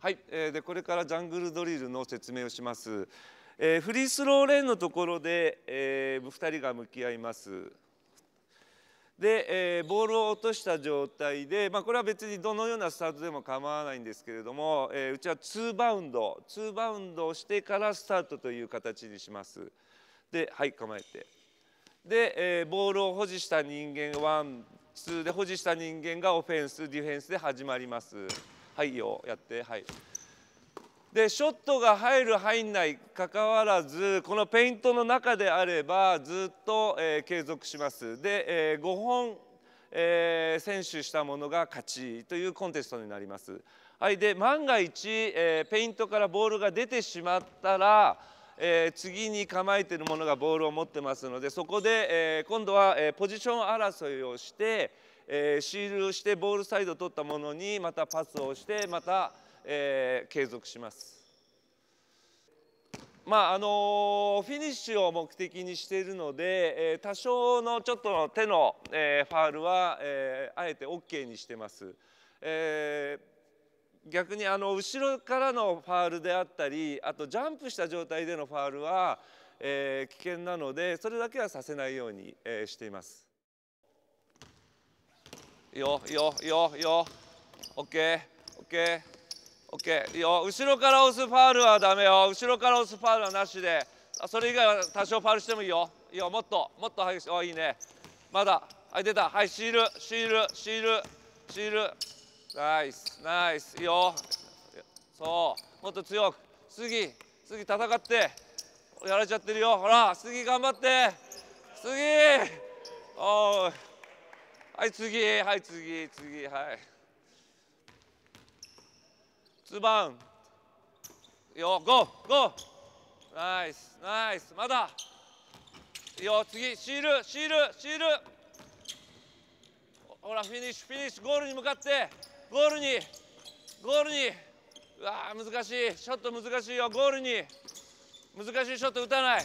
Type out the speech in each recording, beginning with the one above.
はい、えー、でこれからジャングルドリルの説明をします、えー、フリースローレーンのところで、えー、2人が向き合いますで、えー、ボールを落とした状態で、まあ、これは別にどのようなスタートでも構わないんですけれども、えー、うちはツーバウンドツーバウンドをしてからスタートという形にしますではい構えてで、えー、ボールを保持した人間ワンツーで保持した人間がオフェンスディフェンスで始まります。はいよやってはいでショットが入る入んないかかわらずこのペイントの中であればずっと、えー、継続しますで、えー、5本、えー、選手したものが勝ちというコンテストになります。はい、で万が一、えー、ペイントからボールが出てしまったらえー、次に構えてるものがボールを持ってますのでそこで、えー、今度は、えー、ポジション争いをして、えー、シールしてボールサイド取ったものにまたパスをしてまた、えー、継続します。まああのフィニッシュを目的にしているので、えー、多少のちょっとの手の、えー、ファールは、えー、あえて OK にしてます。えー、逆にあの後ろからのファールであったりあとジャンプした状態でのファールは、えー、危険なのでそれだけはさせないように、えー、しています。よよよよオッケーオッケーオッケーよ後ろから押すファールはダメよ後ろから押すファールはなしでそれ以外は多少ファールしてもいいよいいよもっともっと激しいいいねまだはい出たはいシールシールシールシールナイスナイスいいよそうもっと強く次次戦ってやられちゃってるよほら次頑張って次おいはい次はい次次はいツバウンよゴーゴーナイスナイスまだよ次シールシールシールほらフィニッシュフィニッシュゴールに向かってゴールにゴールにうわ難しいショット難しいよゴールに難しいショット打たない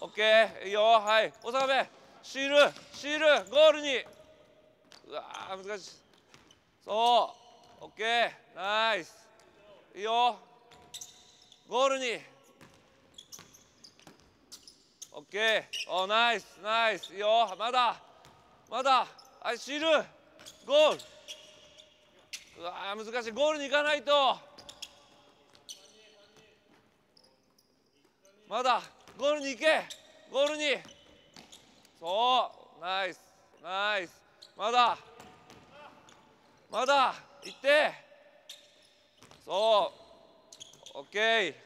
オッケーいいよはいおさべシールシールゴールにうわ難しいそうオッケーナイスいいよゴールにオッケーおナイスナイスいいよまだまだあシールゴールうわ難しいゴールに行かないとまだゴールに行けゴールにそうナイスナイスまだまだ行ってそうオッケー